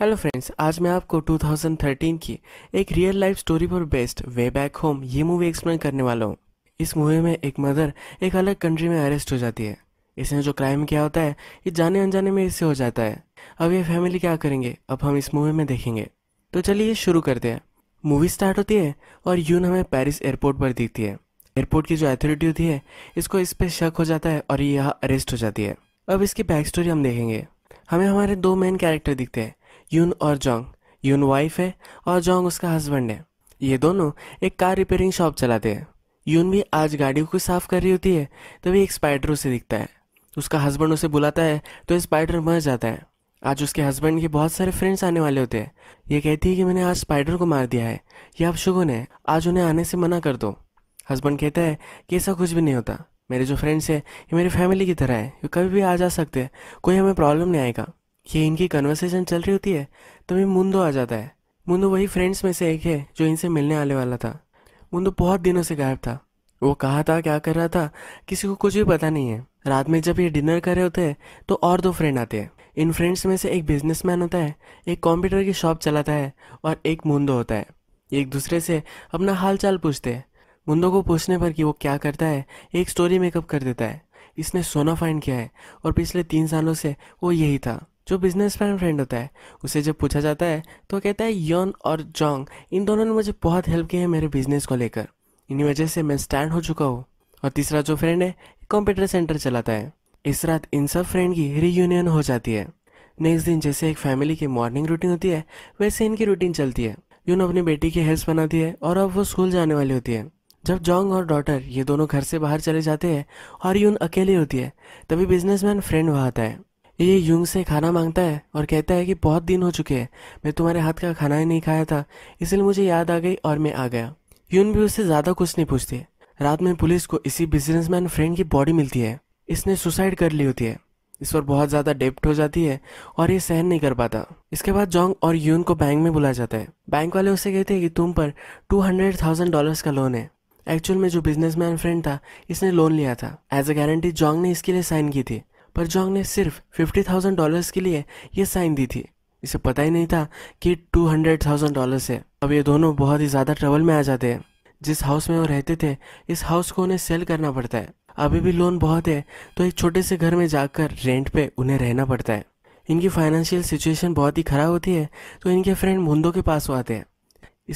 hello friends आज मैं आपको 2013 की एक रियल लाइफ स्टोरी पर बेस्ड वे बैक होम ये मूवी एक्सप्लेन करने वाला हूँ इस मूवी में एक मदर एक अलग कंट्री में अरेस्ट हो जाती है इसने जो क्राइम किया होता है ये जाने अनजाने में इससे हो जाता है अब ये फैमिली क्या करेंगे अब हम इस मूवी में देखेंगे तो चलिए शुरू करते हैं मूवी स्टार्ट होती है और यून हमें पेरिस एयरपोर्ट पर दिखती है एयरपोर्ट की जो अथॉरिटी होती है इसको इस पर शक हो जाता है और ये यहाँ अरेस्ट हो जाती है अब इसकी बैक स्टोरी हम देखेंगे हमें हमारे दो मेन कैरेक्टर दिखते हैं यून और जोंग यून वाइफ है और जोंग उसका हस्बैंड है ये दोनों एक कार रिपेयरिंग शॉप चलाते हैं यून भी आज गाड़ी को साफ कर रही होती है तभी एक स्पाइडर उसे दिखता है उसका हस्बैंड उसे बुलाता है तो स्पाइडर मर जाता है आज उसके हस्बैंड के बहुत सारे फ्रेंड्स आने वाले होते हैं ये कहती है कि मैंने आज स्पाइडर को मार दिया है ये आप शुगुन है आज उन्हें आने से मना कर दो हस्बैंड कहता है कि ऐसा कुछ भी नहीं होता मेरे जो फ्रेंड्स हैं ये मेरी फैमिली की तरह है ये कभी भी आ जा सकते हैं कोई हमें प्रॉब्लम नहीं आएगा ये इनकी कन्वर्सेशन चल रही होती है तभी तो मुंदो आ जाता है मुंदो वही फ्रेंड्स में से एक है जो इनसे मिलने आने वाला था मुंदो बहुत दिनों से गायब था वो कहा था क्या कर रहा था किसी को कुछ भी पता नहीं है रात में जब ये डिनर कर रहे होते हैं तो और दो फ्रेंड आते हैं इन फ्रेंड्स में से एक बिजनेसमैन होता है एक कंप्यूटर की शॉप चलाता है और एक मुंदो होता है एक दूसरे से अपना हाल चाल पूछते हैं मुंदो को पूछने पर कि वो क्या करता है एक स्टोरी मेकअप कर देता है इसने सोना फाइंड किया है और पिछले तीन सालों से वो यही था जो बिजनेसमैन फ्रेंड होता है उसे जब पूछा जाता है तो कहता है योन और जोंग इन दोनों ने मुझे बहुत हेल्प की है मेरे बिजनेस को लेकर इन्हीं वजह से मैं स्टैंड हो चुका हूँ और तीसरा जो फ्रेंड है कंप्यूटर सेंटर चलाता है इस रात इन सब फ्रेंड की रीयूनियन हो जाती है नेक्स्ट दिन जैसे एक फैमिली की मॉर्निंग रूटीन होती है वैसे इनकी रूटीन चलती है यून अपनी बेटी की हेल्प बनाती है और अब वो स्कूल जाने वाली होती है जब जोंग और डॉटर ये दोनों घर से बाहर चले जाते हैं और यून अकेली होती है तभी बिजनेसमैन फ्रेंड वहाँ आता है ये युंग से खाना मांगता है और कहता है कि बहुत दिन हो चुके हैं मैं तुम्हारे हाथ का खाना ही नहीं खाया था इसलिए मुझे याद आ गई और मैं आ गया यून भी उससे ज़्यादा कुछ नहीं पूछती रात में पुलिस को इसी बिजनेसमैन फ्रेंड की बॉडी मिलती है इसने सुसाइड कर ली होती है इस पर बहुत ज़्यादा डेप्ट हो जाती है और ये सहन नहीं कर पाता इसके बाद जोंग और यून को बैंक में बुलाया जाता है बैंक वाले उसे कहते हैं कि तुम पर टू हंड्रेड थाउजेंड डॉलर का लोन है एक्चुअल में जो बिजनेसमैन फ्रेंड था इसने लोन लिया था एज अ गारंटी जोंग ने इसके लिए साइन की थी पर जोंग ने सिर्फ फिफ्टी थाउजेंड डॉलर्स के लिए ये साइन दी थी इसे पता ही नहीं था कि टू हंड्रेड थाउजेंड डॉलर्स है अब ये दोनों बहुत ही ज़्यादा ट्रबल में आ जाते हैं जिस हाउस में वो रहते थे इस हाउस को उन्हें सेल करना पड़ता है अभी भी लोन बहुत है तो एक छोटे से घर में जाकर रेंट पे उन्हें रहना पड़ता है इनकी फाइनेंशियल सिचुएशन बहुत ही ख़राब होती है तो इनके फ्रेंड मुंदो के पास वो आते हैं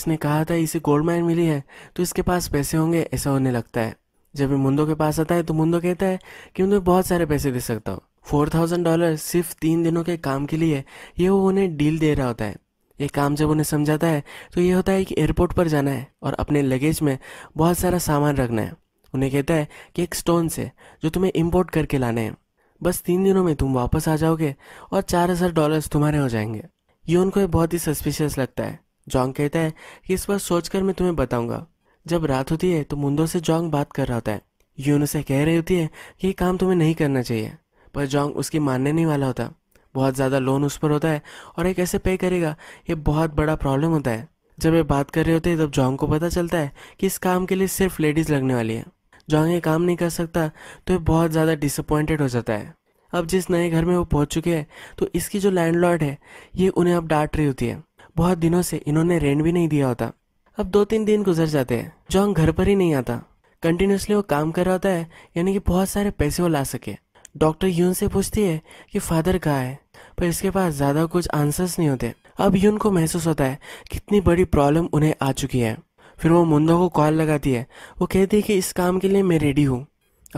इसने कहा था इसे गोल्ड माइन मिली है तो इसके पास पैसे होंगे ऐसा होने लगता है जब ये मुंदो के पास आता है तो मुंदो कहता है कि मैं बहुत सारे पैसे दे सकता हूँ फोर थाउजेंड डॉलर सिर्फ तीन दिनों के काम के लिए ये वो उन्हें डील दे रहा होता है ये काम जब उन्हें समझाता है तो ये होता है कि एयरपोर्ट पर जाना है और अपने लगेज में बहुत सारा सामान रखना है उन्हें कहता है कि एक स्टोन से जो तुम्हें इम्पोर्ट करके लाने हैं बस तीन दिनों में तुम वापस आ जाओगे और चार हज़ार डॉलर्स तुम्हारे हो जाएंगे ये उनको बहुत ही सस्पिशियस लगता है जॉन्ग कहता है कि इस बार सोचकर मैं तुम्हें बताऊंगा जब रात होती है तो मुंदो से जोंग बात कर रहा होता है यून उसे कह रही होती है कि ये काम तुम्हें नहीं करना चाहिए पर जोंग उसकी मानने नहीं वाला होता बहुत ज़्यादा लोन उस पर होता है और ये कैसे पे करेगा ये बहुत बड़ा प्रॉब्लम होता है जब ये बात कर रहे होते हैं तब जोंग को पता चलता है कि इस काम के लिए सिर्फ लेडीज़ लगने वाली है जोंग ये काम नहीं कर सकता तो ये बहुत ज़्यादा डिसअपॉइंटेड हो जाता है अब जिस नए घर में वो पहुंच चुके हैं तो इसकी जो लैंडलॉर्ड है ये उन्हें अब डांट रही होती है बहुत दिनों से इन्होंने रेंट भी नहीं दिया होता अब दो तीन दिन गुजर जाते हैं जॉन्ग घर पर ही नहीं आता कंटिन्यूसली वो काम कर रहा होता है यानी कि बहुत सारे पैसे वो ला सके डॉक्टर यून से पूछती है कि फादर कहाँ है पर इसके पास ज़्यादा कुछ आंसर्स नहीं होते अब यून को महसूस होता है कितनी बड़ी प्रॉब्लम उन्हें आ चुकी है फिर वो मुंदो को कॉल लगाती है वो कहती है कि इस काम के लिए मैं रेडी हूँ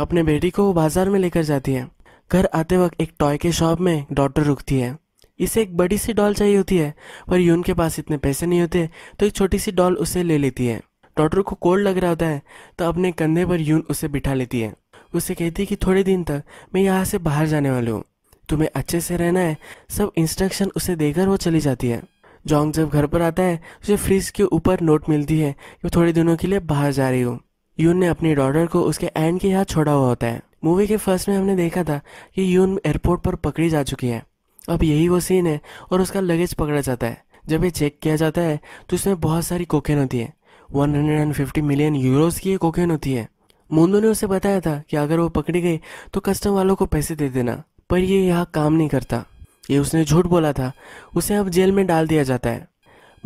अपने बेटी को वो बाजार में लेकर जाती है घर आते वक्त एक टॉय के शॉप में डॉक्टर रुकती है इसे एक बड़ी सी डॉल चाहिए होती है पर यून के पास इतने पैसे नहीं होते तो एक छोटी सी डॉल उसे ले लेती है डॉटर को कोल्ड लग रहा होता है तो अपने कंधे पर यून उसे बिठा लेती है उसे कहती है कि थोड़े दिन तक मैं यहाँ से बाहर जाने वाली हूँ तुम्हें अच्छे से रहना है सब इंस्ट्रक्शन उसे देकर वो चली जाती है जोंग जब घर पर आता है उसे फ्रिज के ऊपर नोट मिलती है कि थोड़े दिनों के लिए बाहर जा रही हूँ यून ने अपनी डॉटर को उसके एंड के यहाँ छोड़ा हुआ होता है मूवी के फर्स्ट में हमने देखा था कि यून एयरपोर्ट पर पकड़ी जा चुकी है अब यही वो सीन है और उसका लगेज पकड़ा जाता है जब ये चेक किया जाता है तो उसमें बहुत सारी कोकेन होती है 150 मिलियन यूरोस की कोकेन होती है मोंदो ने उसे बताया था कि अगर वो पकड़ी गई तो कस्टम वालों को पैसे दे देना पर ये यहाँ काम नहीं करता ये उसने झूठ बोला था उसे अब जेल में डाल दिया जाता है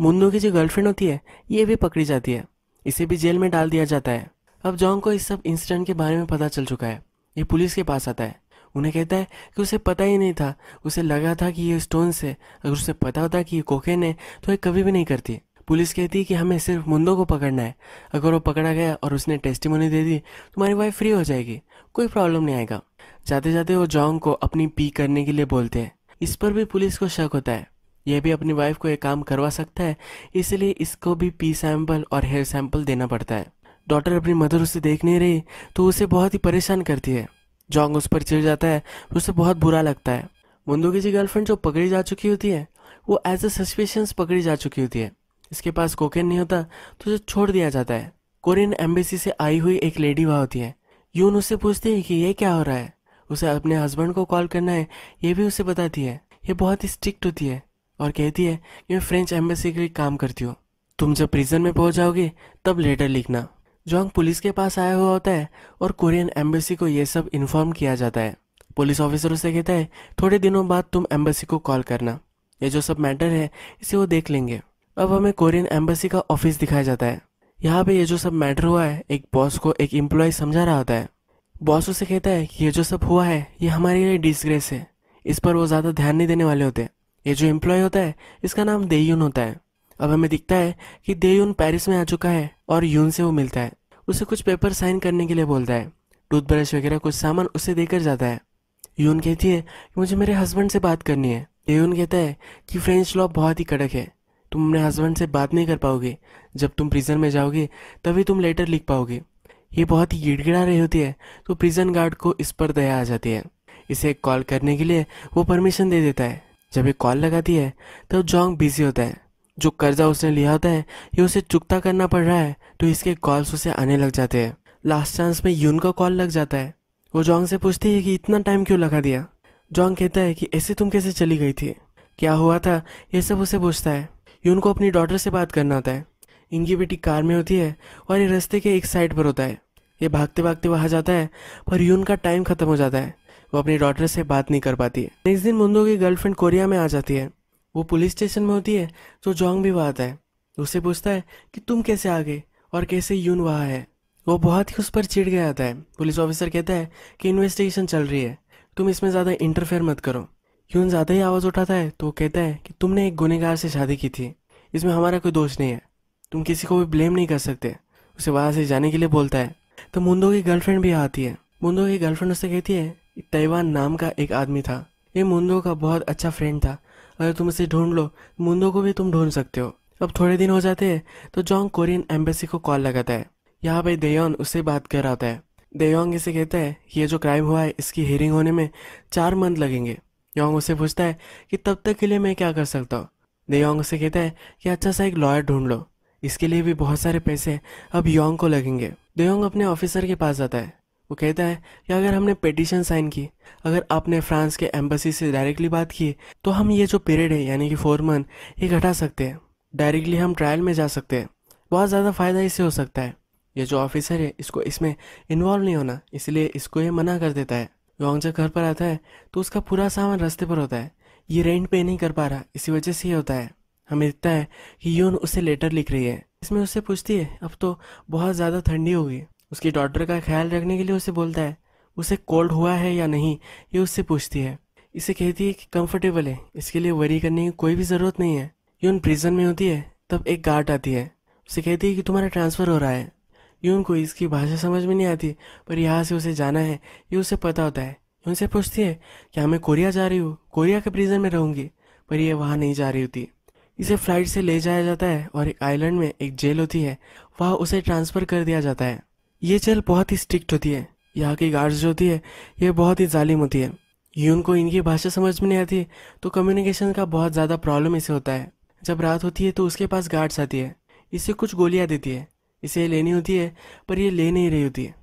मुंदो की जो गर्लफ्रेंड होती है ये भी पकड़ी जाती है इसे भी जेल में डाल दिया जाता है अब जॉन्ग को इस सब इंसिडेंट के बारे में पता चल चुका है ये पुलिस के पास आता है उन्हें कहता है कि उसे पता ही नहीं था उसे लगा था कि ये स्टोन्स है अगर उसे पता होता कि ये कोकेन है तो ये कभी भी नहीं करती पुलिस कहती कि हमें सिर्फ मुंदो को पकड़ना है अगर वो पकड़ा गया और उसने टेस्टिमोनी दे दी तुम्हारी वाइफ फ्री हो जाएगी कोई प्रॉब्लम नहीं आएगा जाते जाते वो जॉन्ग को अपनी पी करने के लिए बोलते हैं इस पर भी पुलिस को शक होता है यह भी अपनी वाइफ को एक काम करवा सकता है इसलिए इसको भी पी सैंपल और हेयर सैंपल देना पड़ता है डॉटर अपनी मदर उसे देख नहीं रही तो उसे बहुत ही परेशान करती है जोंग उस पर चिड़ जाता है उसे बहुत बुरा लगता है मुंदू की जी गर्लफ्रेंड जो पकड़ी जा चुकी होती है वो एज ए सस्पेशंस पकड़ी जा चुकी होती है इसके पास कोकेन नहीं होता तो उसे छोड़ दिया जाता है कोरियन एम्बेसी से आई हुई एक लेडी वहाँ होती है यून उससे पूछती है कि ये क्या हो रहा है उसे अपने हस्बैंड को कॉल करना है ये भी उसे बताती है ये बहुत ही स्ट्रिक्ट होती है और कहती है कि मैं फ्रेंच एम्बेसी के लिए काम करती हूँ तुम जब प्रिजन में पहुँच जाओगे तब लेटर लिखना जोंग पुलिस के पास आया हुआ होता है और कोरियन एम्बेसी को यह सब इन्फॉर्म किया जाता है पुलिस ऑफिसर उसे कहता है थोड़े दिनों बाद तुम एम्बेसी को कॉल करना ये जो सब मैटर है इसे वो देख लेंगे अब हमें कोरियन एम्बेसी का ऑफिस दिखाया जाता है यहाँ पे ये जो सब मैटर हुआ है एक बॉस को एक एम्प्लॉय समझा रहा होता है बॉस उसे कहता है कि ये जो सब हुआ है ये हमारे लिए डिसग्रेस है इस पर वो ज़्यादा ध्यान नहीं देने वाले होते ये जो एम्प्लॉय होता है इसका नाम देयून होता है अब हमें दिखता है कि देयून पेरिस में आ चुका है और यून से वो मिलता है उसे कुछ पेपर साइन करने के लिए बोलता है टूथब्रश वगैरह कुछ सामान उसे देकर जाता है यून कहती है कि मुझे मेरे हस्बैंड से बात करनी है देयून कहता है कि फ्रेंच लॉ बहुत ही कड़क है तुम अपने हस्बैंड से बात नहीं कर पाओगे जब तुम प्रिजन में जाओगे तभी तुम लेटर लिख पाओगे ये बहुत ही गिड़गिड़ा रही होती है तो प्रिजन गार्ड को इस पर दया आ जाती है इसे कॉल करने के लिए वो परमिशन दे देता है जब ये कॉल लगाती है तब तो जॉन्ग बिजी होता है जो कर्जा उसने लिया होता है ये उसे चुकता करना पड़ रहा है तो इसके कॉल्स उसे आने लग जाते हैं लास्ट चांस में यून का कॉल लग जाता है वो जोंग से पूछती है कि इतना टाइम क्यों लगा दिया जोंग कहता है कि ऐसे तुम कैसे चली गई थी क्या हुआ था ये सब उसे पूछता है यून को अपनी डॉटर से बात करना होता है इनकी बेटी कार में होती है और ये रस्ते के एक साइड पर होता है ये भागते भागते वहाँ जाता है पर यून का टाइम खत्म हो जाता है वो अपनी डॉटर से बात नहीं कर पाती है नेक्स्ट दिन मुंदो की गर्लफ्रेंड कोरिया में आ जाती है वो पुलिस स्टेशन में होती है तो जोंग भी वहाँ आता है उसे पूछता है कि तुम कैसे आ गए और कैसे यून वहाँ है वो बहुत ही उस पर चिढ़ गया आता है पुलिस ऑफिसर कहता है कि इन्वेस्टिगेशन चल रही है तुम इसमें ज़्यादा इंटरफेयर मत करो यून ज़्यादा ही आवाज़ उठाता है तो कहता है कि तुमने एक गुनहगार से शादी की थी इसमें हमारा कोई दोष नहीं है तुम किसी को भी ब्लेम नहीं कर सकते उसे वहाँ से जाने के लिए बोलता है तो मुंदो की गर्लफ्रेंड भी आती है मुंदो की गर्लफ्रेंड उससे कहती है ताइवान नाम का एक आदमी था ये मुंदो का बहुत अच्छा फ्रेंड था अगर तुम इसे ढूंढ लो मुंदो को भी तुम ढूंढ सकते हो अब थोड़े दिन हो जाते हैं तो जोंग कोरियन एम्बेसी को कॉल लगाता है यहाँ पे देयोन उससे बात कर रहा होता है देयोंग इसे कहता है ये जो क्राइम हुआ है इसकी हियरिंग होने में चार मंथ लगेंगे योंग उसे पूछता है कि तब तक के लिए मैं क्या कर सकता हूँ देयोंग उसे कहता है कि अच्छा सा एक लॉयर ढूंढ लो इसके लिए भी बहुत सारे पैसे अब योंग को लगेंगे देयोंग अपने ऑफिसर के पास जाता है वो कहता है कि अगर हमने पेटिशन साइन की अगर आपने फ्रांस के एम्बेसी से डायरेक्टली बात की तो हम ये जो पीरियड है यानी कि फोर मंथ ये घटा सकते हैं डायरेक्टली हम ट्रायल में जा सकते हैं बहुत ज़्यादा फ़ायदा इससे हो सकता है ये जो ऑफिसर है इसको इसमें इन्वॉल्व नहीं होना इसलिए इसको ये मना कर देता है योंग जब घर पर आता है तो उसका पूरा सामान रास्ते पर होता है ये रेंट पे नहीं कर पा रहा इसी वजह से ये होता है हमें दिखता है कि यून उसे लेटर लिख रही है इसमें उससे पूछती है अब तो बहुत ज़्यादा ठंडी होगी उसकी डॉटर का ख्याल रखने के लिए उसे बोलता है उसे कोल्ड हुआ है या नहीं ये उससे पूछती है इसे कहती है कि कंफर्टेबल है इसके लिए वरी करने की कोई भी ज़रूरत नहीं है यून प्रिजन में होती है तब एक गार्ड आती है उसे कहती है कि तुम्हारा ट्रांसफ़र हो रहा है यून को इसकी भाषा समझ में नहीं आती पर यहाँ से उसे जाना है ये उसे पता होता है यून से पूछती है क्या मैं कोरिया जा रही हूँ कोरिया के प्रिजन में रहूंगी पर यह वहाँ नहीं जा रही होती इसे फ्लाइट से ले जाया जाता है और एक आइलैंड में एक जेल होती है वहाँ उसे ट्रांसफ़र कर दिया जाता है ये जेल बहुत ही स्ट्रिक्ट होती है यहाँ की गार्ड्स जो होती है ये बहुत ही जालिम होती है यून को इनकी भाषा समझ में नहीं आती तो कम्युनिकेशन का बहुत ज़्यादा प्रॉब्लम इसे होता है जब रात होती है तो उसके पास गार्ड्स आती है इसे कुछ गोलियाँ देती है इसे लेनी होती है पर ये ले नहीं रही होती है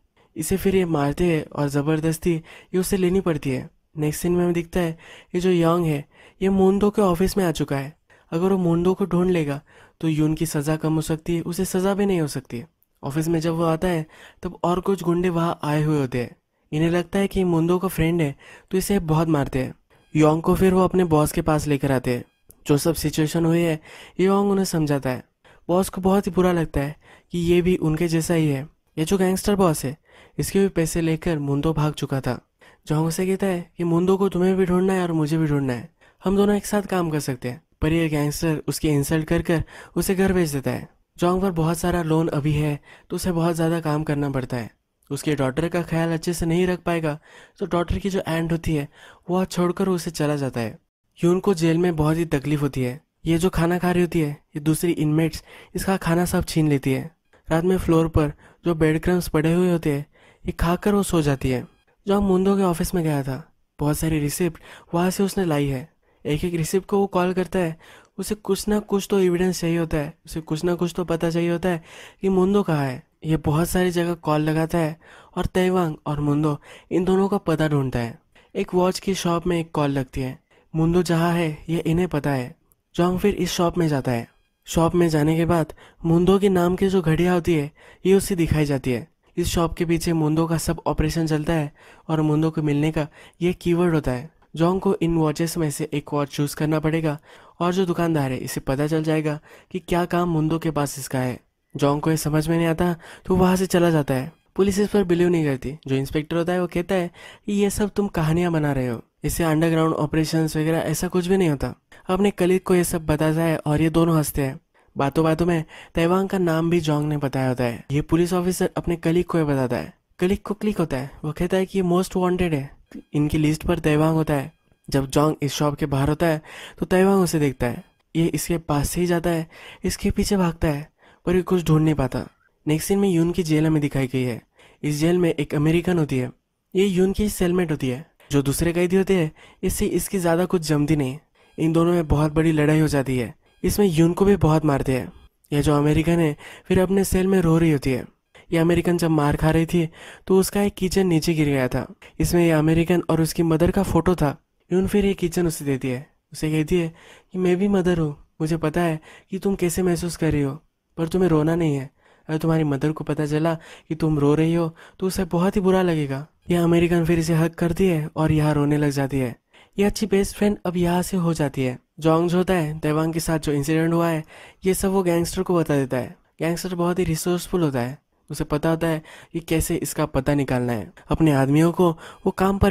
इसे फिर ये मारते हैं और ज़बरदस्ती ये उसे लेनी पड़ती है नेक्स्ट सीन में हमें दिखता है ये जो यंग है ये मोन्दो के ऑफिस में आ चुका है अगर वो मोन्दो को ढूंढ लेगा तो यून की सज़ा कम हो सकती है उसे सज़ा भी नहीं हो सकती है ऑफिस में जब वो आता है तब और कुछ गुंडे वहाँ आए हुए होते हैं इन्हें लगता है कि मुंदो का फ्रेंड है तो इसे बहुत मारते हैं योंग को फिर वो अपने बॉस के पास लेकर आते हैं जो सब सिचुएशन हुई है ये योंग उन्हें समझाता है बॉस को बहुत ही बुरा लगता है कि ये भी उनके जैसा ही है ये जो गैंगस्टर बॉस है इसके भी पैसे लेकर मुंदो भाग चुका था जोंग से कहता है कि मुंदो को तुम्हें भी ढूंढना है और मुझे भी ढूंढना है हम दोनों एक साथ काम कर सकते हैं पर यह गैंगस्टर उसकी इंसल्ट कर कर उसे घर भेज देता है जॉन्ग पर बहुत सारा लोन अभी है तो उसे बहुत ज़्यादा काम करना पड़ता है उसके डॉटर का ख्याल अच्छे से नहीं रख पाएगा तो डॉटर की जो एंड होती है वह छोड़कर उसे चला जाता है यून को जेल में बहुत ही तकलीफ होती है ये जो खाना खा रही होती है ये दूसरी इनमेट्स इसका खाना सब छीन लेती है रात में फ्लोर पर जो बेड क्रम्स पड़े हुए होते हैं ये खाकर वो सो जाती है जो मुंदो के ऑफिस में गया था बहुत सारी रिसिप्ट वहाँ से उसने लाई है एक एक रिसिप को वो कॉल करता है उसे कुछ ना कुछ तो एविडेंस चाहिए होता है उसे कुछ ना कुछ तो पता चाहिए होता है कि मुंदो कहाँ है ये बहुत सारी जगह कॉल लगाता है और तैवांग और मुंदो इन दोनों का पता ढूंढता है एक वॉच की शॉप में एक कॉल लगती है मुंदो जहाँ है यह इन्हें पता है जॉन्ग फिर इस शॉप में जाता है शॉप में जाने के बाद मुंदो के नाम की जो घड़िया होती है ये उसे दिखाई जाती है इस शॉप के पीछे मुंदो का सब ऑपरेशन चलता है और मुंदो को मिलने का ये कीवर्ड होता है जोंग को इन वॉचेस में से एक वॉच चूज़ करना पड़ेगा और जो दुकानदार है इसे पता चल जाएगा कि क्या काम मुंदो के पास इसका है जॉन्ग को यह समझ में नहीं आता तो वहां से चला जाता है पुलिस इस पर बिलीव नहीं करती जो इंस्पेक्टर होता है वो कहता है कि ये सब तुम कहानियां बना रहे हो इसे अंडरग्राउंड ऑपरेशन वगैरह ऐसा कुछ भी नहीं होता अपने कलीग को यह सब बताता है और ये दोनों हंसते हैं बातों बातों में तैवांग का नाम भी जोंग ने बताया होता है ये पुलिस ऑफिसर अपने कलीग को यह बताता है कलीग को क्लिक होता है वो कहता है कि ये मोस्ट वांटेड है इनकी लिस्ट पर तैवांग होता है जब जोंग इस शॉप के बाहर होता है तो तैवांग उसे देखता है ये इसके पास से ही जाता है इसके पीछे भागता है पर ये कुछ ढूंढ नहीं पाता नेक्स्ट सीन में यून की जेल हमें दिखाई गई है इस जेल में एक अमेरिकन होती है ये यून की सेलमेट होती है जो दूसरे कैदी होते हैं इससे इसकी ज़्यादा कुछ जमती नहीं इन दोनों में बहुत बड़ी लड़ाई हो जाती है इसमें यून को भी बहुत मारते हैं यह जो अमेरिकन है फिर अपने सेल में रो रही होती है ये अमेरिकन जब मार खा रही थी तो उसका एक किचन नीचे गिर गया था इसमें ये अमेरिकन और उसकी मदर का फोटो था यून फिर ये किचन उसे देती है उसे कहती है कि मैं भी मदर हूँ मुझे पता है कि तुम कैसे महसूस कर रही हो पर तुम्हें रोना नहीं है अगर तुम्हारी मदर को पता चला कि तुम रो रही हो तो उसे बहुत ही बुरा लगेगा यह अमेरिकन फिर इसे हक करती है और यहाँ रोने लग जाती है यह अच्छी बेस्ट फ्रेंड अब यहाँ से हो जाती है जो होता है देवांग के साथ जो इंसिडेंट हुआ है ये सब वो गैंगस्टर को बता देता है गैंगस्टर बहुत ही रिसोर्सफुल होता है उसे पता होता है कि कैसे इसका पता निकालना है अपने आदमियों को वो काम पर